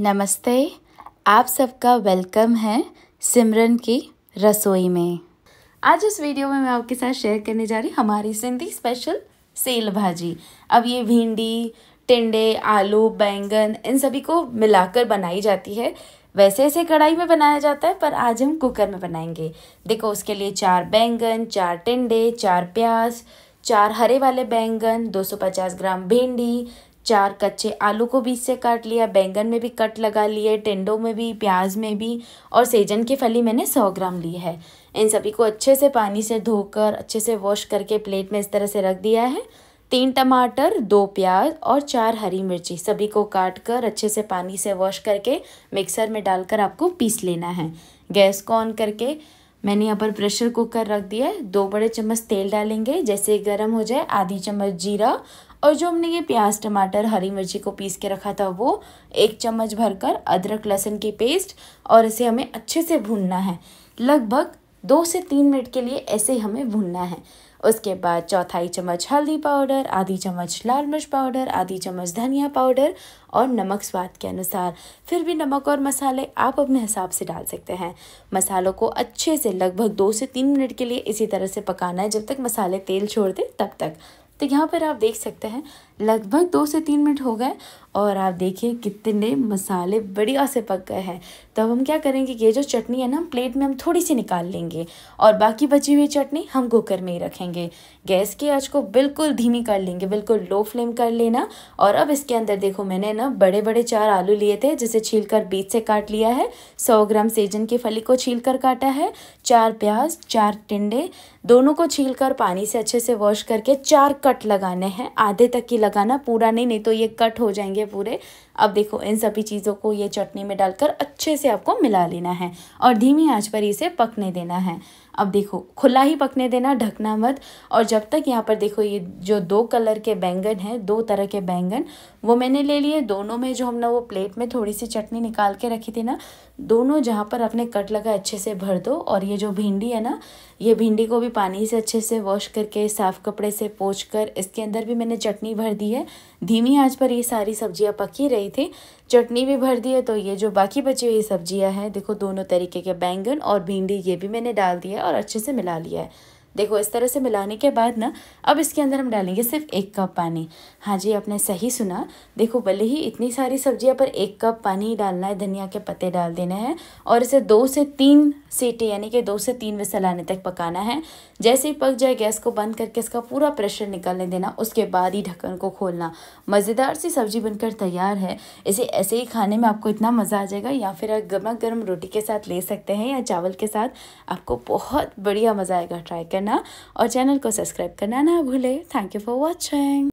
नमस्ते आप सबका वेलकम है सिमरन की रसोई में आज इस वीडियो में मैं आपके साथ शेयर करने जा रही हमारी सिंधी स्पेशल सेल भाजी अब ये भिंडी टिंडे आलू बैंगन इन सभी को मिलाकर बनाई जाती है वैसे ऐसे कढ़ाई में बनाया जाता है पर आज हम कुकर में बनाएंगे देखो उसके लिए चार बैंगन चार टिंडे चार प्याज चार हरे वाले बैंगन 250 ग्राम भिंडी चार कच्चे आलू को बीच से काट लिया बैंगन में भी कट लगा लिए टेंडो में भी प्याज में भी और सेजन की फली मैंने सौ ग्राम ली है इन सभी को अच्छे से पानी से धोकर अच्छे से वॉश करके प्लेट में इस तरह से रख दिया है तीन टमाटर दो प्याज और चार हरी मिर्ची सभी को काट कर अच्छे से पानी से वॉश करके मिक्सर में डालकर आपको पीस लेना है गैस को ऑन करके मैंने यहाँ पर प्रेशर कुकर रख दिया है दो बड़े चम्मच तेल डालेंगे जैसे गर्म हो जाए आधी चम्मच जीरा और जो हमने ये प्याज टमाटर हरी मिर्ची को पीस के रखा था वो एक चम्मच भरकर अदरक लहसुन की पेस्ट और इसे हमें अच्छे से भूनना है लगभग दो से तीन मिनट के लिए ऐसे ही हमें भूनना है उसके बाद चौथाई चम्मच हल्दी पाउडर आधी चम्मच लाल मिर्च पाउडर आधी चम्मच धनिया पाउडर और नमक स्वाद के अनुसार फिर भी नमक और मसाले आप अपने हिसाब से डाल सकते हैं मसालों को अच्छे से लगभग दो से तीन मिनट के लिए इसी तरह से पकाना है जब तक मसाले तेल छोड़ दें तब तक तो यहाँ पर आप देख सकते हैं लगभग दो से तीन मिनट हो गए और आप देखिए कितने मसाले बढ़िया से पक गए हैं तो अब हम क्या करेंगे ये जो चटनी है ना प्लेट में हम थोड़ी सी निकाल लेंगे और बाकी बची हुई चटनी हम कुकर में ही रखेंगे गैस की आँच को बिल्कुल धीमी कर लेंगे बिल्कुल लो फ्लेम कर लेना और अब इसके अंदर देखो मैंने ना बड़े बड़े चार आलू लिए थे जिसे छील कर बीच से काट लिया है सौ ग्राम सेजन की फली को छील कर काटा है चार प्याज चार टिंडे दोनों को छील कर पानी से अच्छे से वॉश करके चार कट लगाने हैं आधे तक की लगाना पूरा नहीं नहीं तो ये कट हो जाएंगे पूरे अब देखो इन सभी चीज़ों को ये चटनी में डालकर अच्छे से आपको मिला लेना है और धीमी आंच पर इसे पकने देना है अब देखो खुला ही पकने देना ढकना मत और जब तक यहाँ पर देखो ये जो दो कलर के बैंगन हैं दो तरह के बैंगन वो मैंने ले लिए दोनों में जो हमने वो प्लेट में थोड़ी सी चटनी निकाल के रखी थी ना दोनों जहाँ पर अपने कट लगा अच्छे से भर दो और ये जो भिंडी है ना ये भिंडी को भी पानी से अच्छे से वॉश करके साफ़ कपड़े से पोछ कर इसके अंदर भी मैंने चटनी भर दी है धीमी आंच पर ये सारी सब्जियां पकी रही थी चटनी भी भर दी है तो ये जो बाकी बची हुई सब्जियां हैं देखो दोनों तरीके के बैंगन और भिंडी ये भी मैंने डाल दिया है और अच्छे से मिला लिया है देखो इस तरह से मिलाने के बाद ना अब इसके अंदर हम डालेंगे सिर्फ एक कप पानी हाँ जी आपने सही सुना देखो भले ही इतनी सारी सब्जियां पर एक कप पानी डालना है धनिया के पत्ते डाल देने हैं और इसे दो से तीन सीटी यानी कि दो से तीन विसल आने तक पकाना है जैसे ही पक जाए गैस को बंद करके इसका पूरा प्रेशर निकालने देना उसके बाद ही ढक्कन को खोलना मज़ेदार सी सब्जी बनकर तैयार है इसे ऐसे ही खाने में आपको इतना मज़ा आ जाएगा या फिर आप गर्मा गर्म रोटी के साथ ले सकते हैं या चावल के साथ आपको बहुत बढ़िया मज़ा आएगा ट्राई कर करना और चैनल को सब्सक्राइब करना ना भूले थैंक यू फॉर वॉचिंग